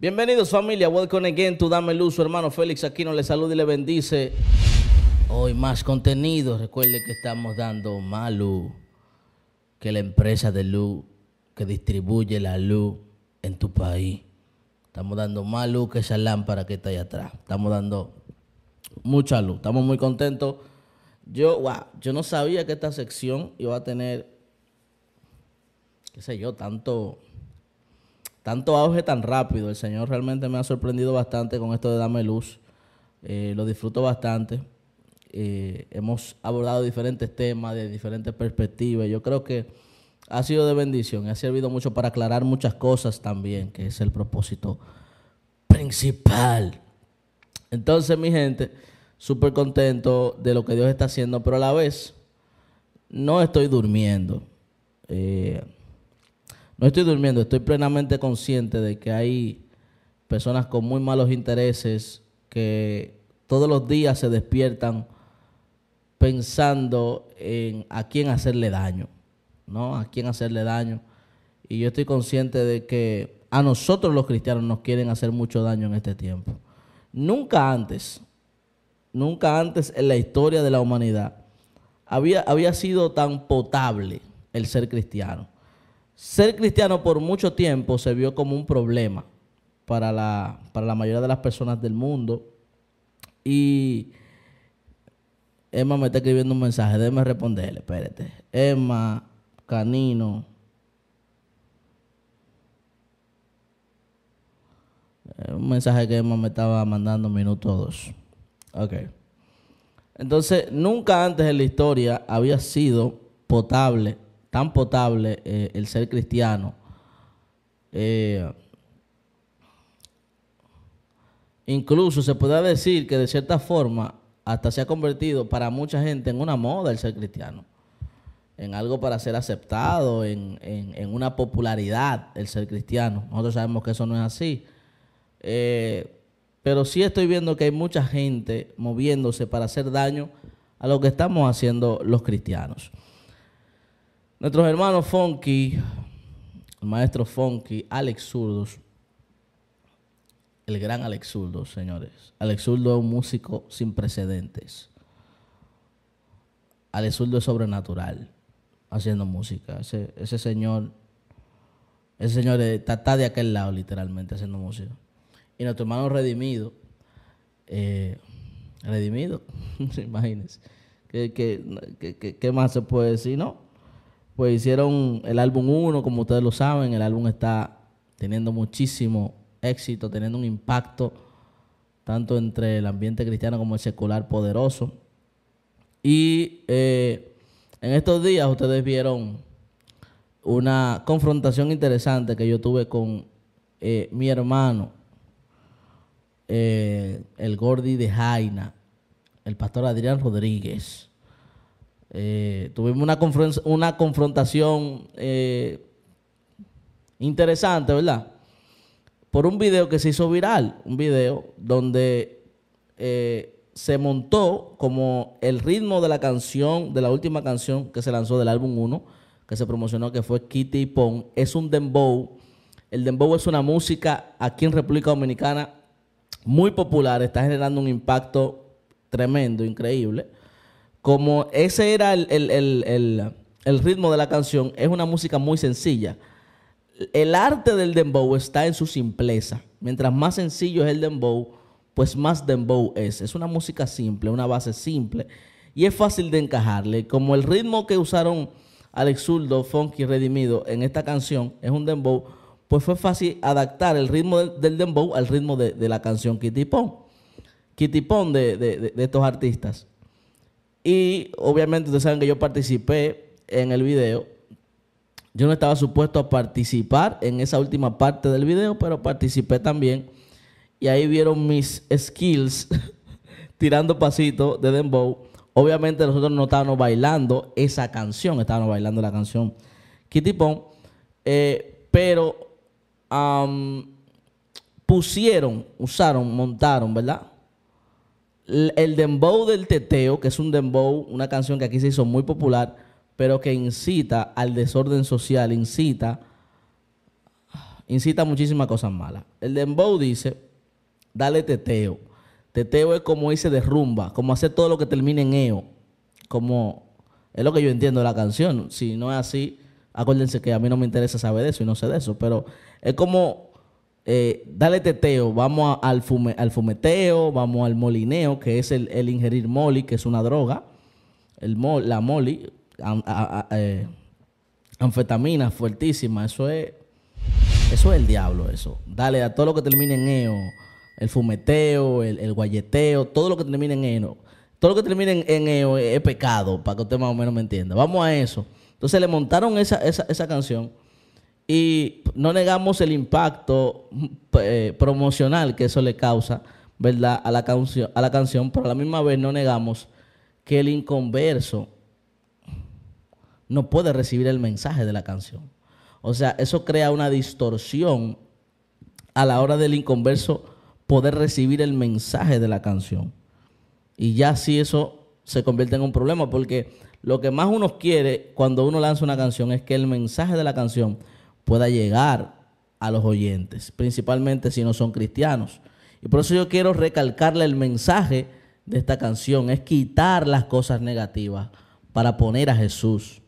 Bienvenidos familia, welcome again to Dame Luz, su hermano Félix aquí Aquino le saluda y le bendice. Hoy más contenido, recuerde que estamos dando más luz que la empresa de luz que distribuye la luz en tu país. Estamos dando más luz que esa lámpara que está ahí atrás. Estamos dando mucha luz, estamos muy contentos. Yo, yo no sabía que esta sección iba a tener, qué sé yo, tanto tanto auge tan rápido. El Señor realmente me ha sorprendido bastante con esto de Dame Luz. Eh, lo disfruto bastante. Eh, hemos abordado diferentes temas de diferentes perspectivas. Yo creo que ha sido de bendición ha servido mucho para aclarar muchas cosas también, que es el propósito principal. Entonces, mi gente, súper contento de lo que Dios está haciendo, pero a la vez no estoy durmiendo. Eh, no estoy durmiendo, estoy plenamente consciente de que hay personas con muy malos intereses que todos los días se despiertan pensando en a quién hacerle daño, ¿no? A quién hacerle daño. Y yo estoy consciente de que a nosotros los cristianos nos quieren hacer mucho daño en este tiempo. Nunca antes, nunca antes en la historia de la humanidad había, había sido tan potable el ser cristiano ser cristiano por mucho tiempo se vio como un problema para la, mayoría de las personas del mundo. Y Emma me está escribiendo un mensaje, déjeme responderle, espérate. Emma, Canino. Eh, un mensaje que Emma me estaba mandando minuto dos. Ok. Entonces, nunca antes en la historia había sido potable tan potable eh, el ser cristiano. Eh, incluso se puede decir que de cierta forma hasta se ha convertido para mucha gente en una moda el ser cristiano, en algo para ser aceptado, en, una popularidad el ser cristiano. Nosotros sabemos que eso no es así. Eh, pero sí estoy viendo que hay mucha gente moviéndose para hacer daño a lo que estamos haciendo los cristianos. Nuestros hermanos Funky, el maestro Funky, Alex Zurdos, el gran Alex Zurdo, señores. Alex Zurdo es un músico sin precedentes. Alex Zurdo es sobrenatural haciendo música. Ese, señor, ese señor está, de aquel lado literalmente haciendo música. Y nuestro hermano Redimido, eh, Redimido, imagínense. ¿Qué, qué más se puede decir, no? pues hicieron el álbum 1, como ustedes lo saben, el álbum está teniendo muchísimo éxito, teniendo un impacto tanto entre el ambiente cristiano como el secular poderoso. Y eh, en estos días ustedes vieron una confrontación interesante que yo tuve con eh, mi hermano, eh, el Gordi de Jaina, el pastor Adrián Rodríguez. Eh, tuvimos una, una confrontación eh, interesante, ¿verdad? Por un video que se hizo viral, un video donde eh, se montó como el ritmo de la canción, de la última canción que se lanzó del álbum 1, que se promocionó, que fue Kitty Pong, es un dembow. El dembow es una música aquí en República Dominicana muy popular, está generando un impacto tremendo, increíble como ese era el, ritmo de la canción, es una música muy sencilla. El arte del dembow está en su simpleza. Mientras más sencillo es el dembow, pues más dembow es. Es una música simple, una base simple. Y es fácil de encajarle. Como el ritmo que usaron Alex Zurdo, Funky Redimido en esta canción es un dembow, pues fue fácil adaptar el ritmo del, dembow al ritmo de, la canción Kitty Pong. Kitty Pong de, de, de estos artistas. Y obviamente ustedes saben que yo participé en el video. Yo no estaba supuesto a participar en esa última parte del video, pero participé también. Y ahí vieron mis skills tirando pasitos de Dembow. Obviamente nosotros no estábamos bailando esa canción, estábamos bailando la canción Kitty Pong. Eh, pero pusieron, usaron, montaron, ¿verdad? el dembow del teteo, que es un dembow, una canción que aquí se hizo muy popular, pero que incita al desorden social, incita, incita muchísimas cosas malas. El dembow dice, dale teteo. Teteo es como irse de rumba, como hacer todo lo que termine en eo. Como es lo que yo entiendo de la canción. Si no es así, acuérdense que a mí no me interesa saber de eso y no sé de eso, pero es como eh, dale teteo, vamos al, al, fumeteo, vamos al molineo, que es el, ingerir moli, que es una droga, el la moli, eh, anfetamina fuertísima, eso es, eso es el diablo, eso. Dale a todo lo que termine en eo, el fumeteo, el, guayeteo, todo lo que termine en eo. Todo lo que termine en, en eo es pecado, para que usted más o menos me entienda. Vamos a eso. Entonces le montaron esa, esa, esa canción y no negamos el impacto eh, promocional que eso le causa, A la, a la canción, pero a la misma vez no negamos que el inconverso no puede recibir el mensaje de la canción. O sea, eso crea una distorsión a la hora del inconverso poder recibir el mensaje de la canción. Y ya si eso se convierte en un problema, porque lo que más uno quiere cuando uno lanza una canción es que el mensaje de la canción pueda llegar a los oyentes, principalmente si no son cristianos. Y por eso yo quiero recalcarle el mensaje de esta canción, es quitar las cosas negativas para poner a Jesús.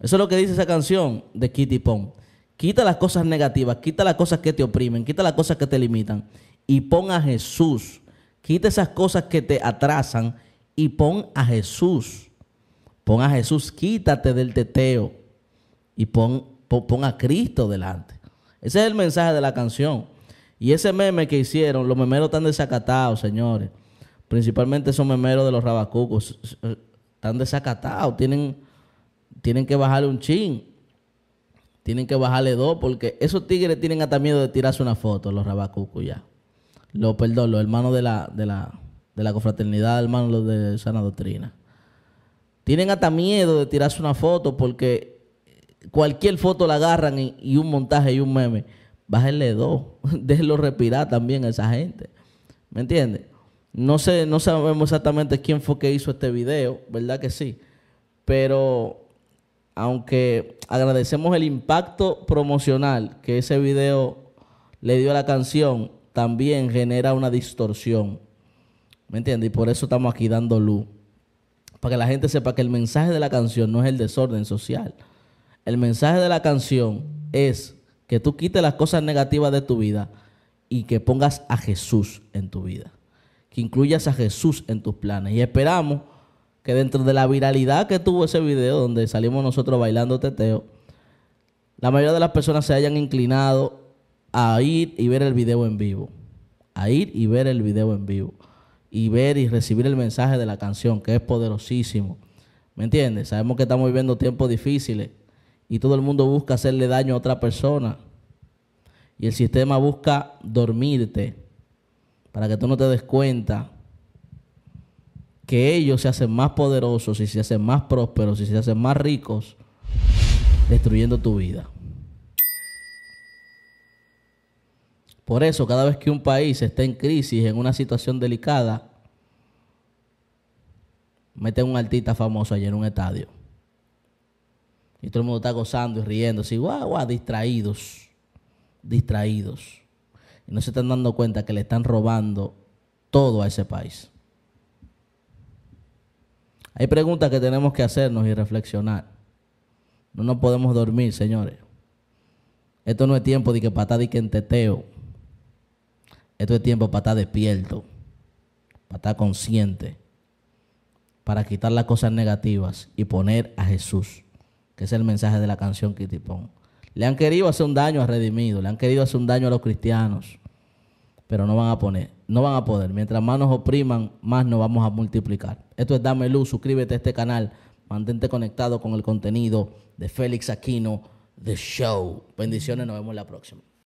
Eso es lo que dice esa canción de Kitty Pong. Quita las cosas negativas, quita las cosas que te oprimen, quita las cosas que te limitan y pon a Jesús. Quita esas cosas que te atrasan y pon a Jesús. Pon a Jesús, quítate del teteo y pon ponga a Cristo delante. Ese es el mensaje de la canción. Y ese meme que hicieron, los memeros están desacatados, señores. Principalmente esos memeros de los rabacucos. Eh, están desacatados. Tienen, tienen que bajarle un chin. Tienen que bajarle dos, porque esos tigres tienen hasta miedo de tirarse una foto, los rabacucos ya. Los, perdón, los hermanos de la, de la, de la confraternidad, hermanos de sana doctrina. Tienen hasta miedo de tirarse una foto porque cualquier foto la agarran y, un montaje y un meme. Bájenle dos, déjenlo respirar también a esa gente. ¿Me entiendes? No sé, no sabemos exactamente quién fue que hizo este video, ¿verdad que sí? Pero aunque agradecemos el impacto promocional que ese video le dio a la canción, también genera una distorsión. ¿Me entiendes? Y por eso estamos aquí dando luz. Para que la gente sepa que el mensaje de la canción no es el desorden social. El mensaje de la canción es que tú quites las cosas negativas de tu vida y que pongas a Jesús en tu vida. Que incluyas a Jesús en tus planes. Y esperamos que dentro de la viralidad que tuvo ese video donde salimos nosotros bailando teteo, la mayoría de las personas se hayan inclinado a ir y ver el video en vivo. A ir y ver el video en vivo. Y ver y recibir el mensaje de la canción, que es poderosísimo. ¿Me entiendes? Sabemos que estamos viviendo tiempos difíciles y todo el mundo busca hacerle daño a otra persona. Y el sistema busca dormirte para que tú no te des cuenta que ellos se hacen más poderosos y se hacen más prósperos y se hacen más ricos destruyendo tu vida. Por eso, cada vez que un país está en crisis, en una situación delicada, mete un artista famoso allí en un estadio. Y todo el mundo está gozando y riendo, así, guau, guau, distraídos, distraídos. Y no se están dando cuenta que le están robando todo a ese país. Hay preguntas que tenemos que hacernos y reflexionar. No nos podemos dormir, señores. Esto no es tiempo de que patada y que enteteo. Esto es tiempo para estar despierto, para estar consciente, para quitar las cosas negativas y poner a Jesús que es el mensaje de la canción Kitty Pong. Le han querido hacer un daño a Redimido, le han querido hacer un daño a los cristianos, pero no van a poner, no van a poder. Mientras más nos opriman, más nos vamos a multiplicar. Esto es Dame Luz, suscríbete a este canal, mantente conectado con el contenido de Félix Aquino, The Show. Bendiciones, nos vemos la próxima.